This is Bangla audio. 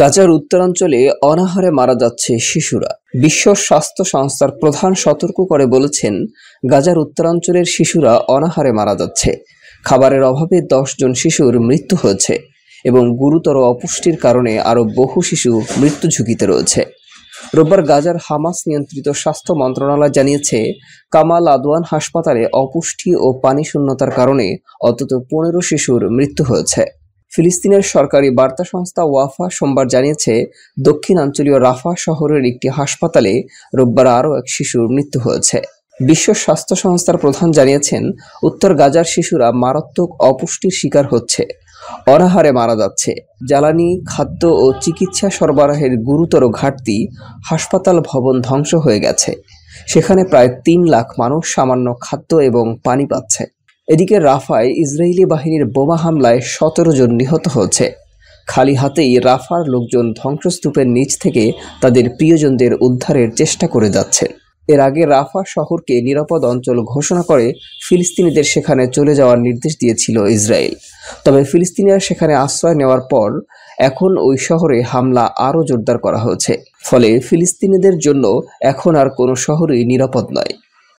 গাজার উত্তরাঞ্চলে অনাহারে মারা যাচ্ছে শিশুরা বিশ্ব স্বাস্থ্য সংস্থার প্রধান সতর্ক করে বলেছেন গাজার উত্তরাঞ্চলের শিশুরা অনাহারে মারা যাচ্ছে খাবারের অভাবে জন শিশুর মৃত্যু হয়েছে এবং গুরুতর অপুষ্টির কারণে আরও বহু শিশু মৃত্যু ঝুঁকিতে রয়েছে রোববার গাজার হামাস নিয়ন্ত্রিত স্বাস্থ্য মন্ত্রণালয় জানিয়েছে কামাল আদওয়ান হাসপাতালে অপুষ্টি ও পানি শূন্যতার কারণে অন্তত পনেরো শিশুর মৃত্যু হয়েছে ফিলিস্তিনের সরকারি বার্তা সংস্থা ওয়াফা সোমবার জানিয়েছে দক্ষিণাঞ্চলীয় রাফা শহরের একটি হাসপাতালে রোববার আরও এক শিশুর মৃত্যু হয়েছে বিশ্ব স্বাস্থ্য সংস্থার প্রধান জানিয়েছেন উত্তর গাজার শিশুরা মারাত্মক অপুষ্টির শিকার হচ্ছে অনাহারে মারা যাচ্ছে জ্বালানি খাদ্য ও চিকিৎসা সরবরাহের গুরুতর ঘাটতি হাসপাতাল ভবন ধ্বংস হয়ে গেছে সেখানে প্রায় তিন লাখ মানুষ সামান্য খাদ্য এবং পানি পাচ্ছে এদিকে রাফায় ইসরায়েলি বাহিনীর বোমা হামলায় সতেরো জন নিহত হয়েছে খালি হাতেই রাফার লোকজন ধ্বংসস্তূপের নিচ থেকে তাদের প্রিয়জনদের উদ্ধারের চেষ্টা করে যাচ্ছেন এর আগে রাফা শহরকে নিরাপদ অঞ্চল ঘোষণা করে ফিলিস্তিনিদের সেখানে চলে যাওয়ার নির্দেশ দিয়েছিল ইসরায়েল তবে ফিলিস্তিনিরা সেখানে আশ্রয় নেওয়ার পর এখন ওই শহরে হামলা আরও জোরদার করা হয়েছে ফলে ফিলিস্তিনিদের জন্য এখন আর কোনো শহরই নিরাপদ নয়